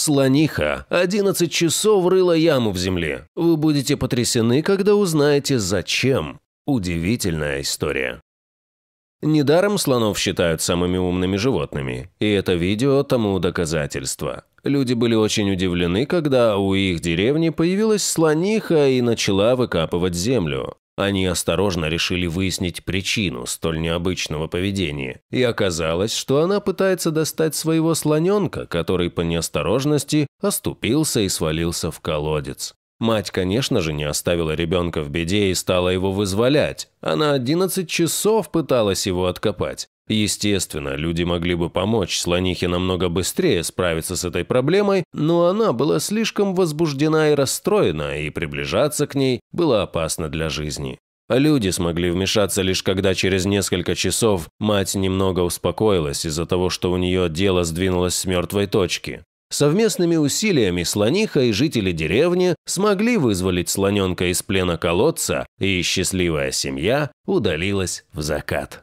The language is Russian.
слониха 11 часов рыла яму в земле. Вы будете потрясены, когда узнаете, зачем. Удивительная история. Недаром слонов считают самыми умными животными, и это видео тому доказательство. Люди были очень удивлены, когда у их деревни появилась слониха и начала выкапывать землю. Они осторожно решили выяснить причину столь необычного поведения, и оказалось, что она пытается достать своего слоненка, который по неосторожности оступился и свалился в колодец. Мать, конечно же, не оставила ребенка в беде и стала его вызволять. Она 11 часов пыталась его откопать, Естественно, люди могли бы помочь слонихе намного быстрее справиться с этой проблемой, но она была слишком возбуждена и расстроена, и приближаться к ней было опасно для жизни. Люди смогли вмешаться лишь когда через несколько часов мать немного успокоилась из-за того, что у нее дело сдвинулось с мертвой точки. Совместными усилиями слониха и жители деревни смогли вызволить слоненка из плена колодца, и счастливая семья удалилась в закат.